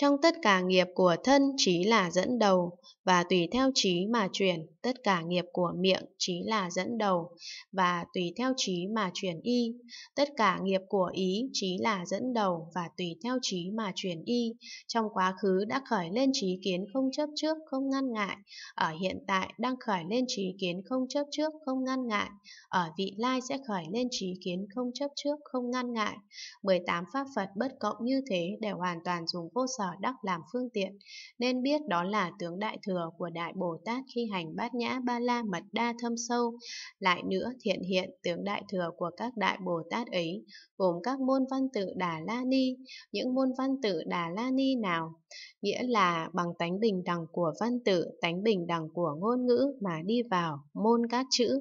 Trong tất cả nghiệp của thân trí là dẫn đầu và tùy theo trí mà chuyển, tất cả nghiệp của miệng trí là dẫn đầu và tùy theo trí mà chuyển y, tất cả nghiệp của ý trí là dẫn đầu và tùy theo trí mà chuyển y. Trong quá khứ đã khởi lên trí kiến không chấp trước, không ngăn ngại, ở hiện tại đang khởi lên trí kiến không chấp trước, không ngăn ngại, ở vị lai sẽ khởi lên trí kiến không chấp trước, không ngăn ngại. 18 pháp Phật bất cộng như thế đều hoàn toàn dùng vô sở sở đắc làm phương tiện, nên biết đó là tướng đại thừa của Đại Bồ Tát khi hành bát nhã ba la mật đa thâm sâu. Lại nữa thiện hiện tướng đại thừa của các Đại Bồ Tát ấy, gồm các môn văn tự Đà La Ni, những môn văn tự Đà La Ni nào, nghĩa là bằng tánh bình đẳng của văn tự, tánh bình đẳng của ngôn ngữ mà đi vào môn các chữ.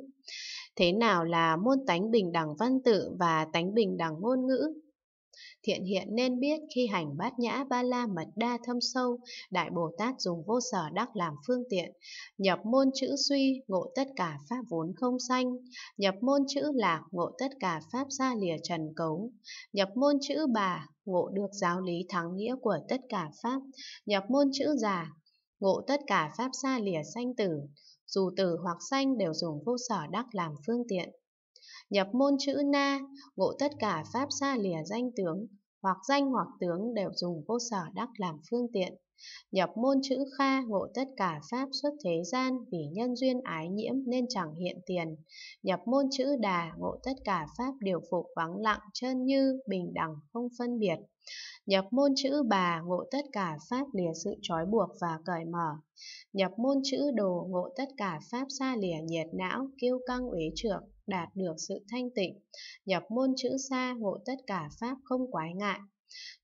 Thế nào là môn tánh bình đẳng văn tự và tánh bình đẳng ngôn ngữ? Thiện hiện nên biết khi hành bát nhã ba la mật đa thâm sâu, Đại Bồ Tát dùng vô sở đắc làm phương tiện, nhập môn chữ suy, ngộ tất cả pháp vốn không sanh, nhập môn chữ lạc, ngộ tất cả pháp xa lìa trần cấu, nhập môn chữ bà, ngộ được giáo lý thắng nghĩa của tất cả pháp, nhập môn chữ già, ngộ tất cả pháp xa lìa sanh tử, dù tử hoặc sanh đều dùng vô sở đắc làm phương tiện nhập môn chữ na, ngộ tất cả pháp xa lìa danh tướng, hoặc danh hoặc tướng đều dùng vô sở đắc làm phương tiện. Nhập môn chữ kha ngộ tất cả pháp xuất thế gian vì nhân duyên ái nhiễm nên chẳng hiện tiền. Nhập môn chữ đà ngộ tất cả pháp điều phục vắng lặng chân như bình đẳng không phân biệt. Nhập môn chữ bà ngộ tất cả pháp lìa sự trói buộc và cởi mở. Nhập môn chữ đồ ngộ tất cả pháp xa lìa nhiệt não kiêu căng uế trưởng đạt được sự thanh tịnh. Nhập môn chữ xa ngộ tất cả pháp không quái ngại,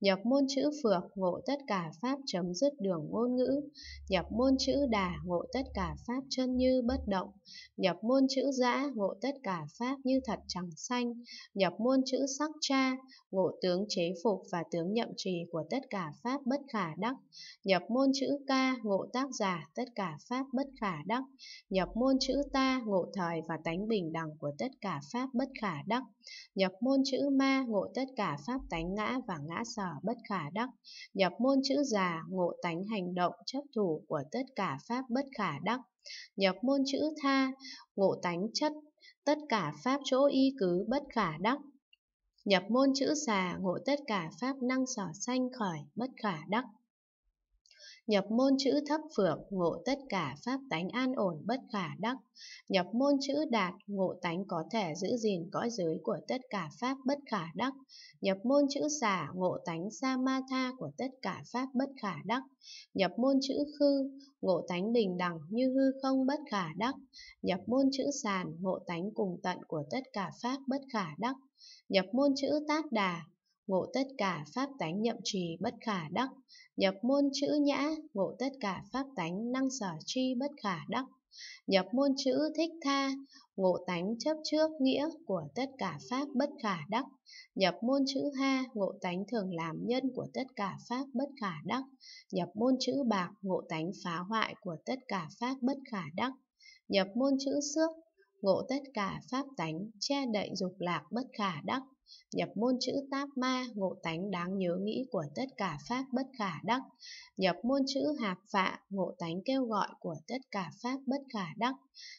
Nhập môn chữ phược ngộ tất cả pháp chấm dứt đường ngôn ngữ. Nhập môn chữ đà ngộ tất cả pháp chân như bất động. Nhập môn chữ giã ngộ tất cả pháp như thật chẳng xanh. Nhập môn chữ sắc cha ngộ tướng chế phục và tướng nhậm trì của tất cả pháp bất khả đắc. Nhập môn chữ ca ngộ tác giả tất cả pháp bất khả đắc. Nhập môn chữ ta ngộ thời và tánh bình đẳng của tất cả pháp bất khả đắc. Nhập môn chữ ma ngộ tất cả pháp tánh ngã và ngã ngã sở bất khả đắc, nhập môn chữ già, ngộ tánh hành động chấp thủ của tất cả pháp bất khả đắc, nhập môn chữ tha, ngộ tánh chất, tất cả pháp chỗ y cứ bất khả đắc, nhập môn chữ xà ngộ tất cả pháp năng sở sanh khởi bất khả đắc nhập môn chữ thấp phượng ngộ tất cả pháp tánh an ổn bất khả đắc, nhập môn chữ đạt ngộ tánh có thể giữ gìn cõi giới của tất cả pháp bất khả đắc, nhập môn chữ xả ngộ tánh sa ma tha của tất cả pháp bất khả đắc, nhập môn chữ khư ngộ tánh bình đẳng như hư không bất khả đắc, nhập môn chữ sàn ngộ tánh cùng tận của tất cả pháp bất khả đắc, nhập môn chữ tát đà ngộ tất cả pháp tánh nhậm trì bất khả đắc, nhập môn chữ nhã, ngộ tất cả pháp tánh năng sở tri bất khả đắc, nhập môn chữ thích tha, ngộ tánh chấp trước nghĩa của tất cả pháp bất khả đắc, nhập môn chữ ha, ngộ tánh thường làm nhân của tất cả pháp bất khả đắc, nhập môn chữ bạc, ngộ tánh phá hoại của tất cả pháp bất khả đắc, nhập môn chữ xước, ngộ tất cả pháp tánh, che đậy dục lạc bất khả đắc, nhập môn chữ táp ma, ngộ tánh đáng nhớ nghĩ của tất cả pháp bất khả đắc, nhập môn chữ hạp phạ, ngộ tánh kêu gọi của tất cả pháp bất khả đắc,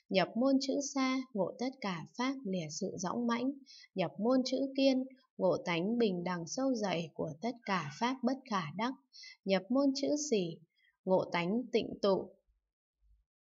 nhập môn chữ xa ngộ tất cả pháp lìa sự dõng mãnh, nhập môn chữ kiên, ngộ tánh bình đẳng sâu dày của tất cả pháp bất khả đắc, nhập môn chữ xỉ, ngộ tánh tịnh tụ,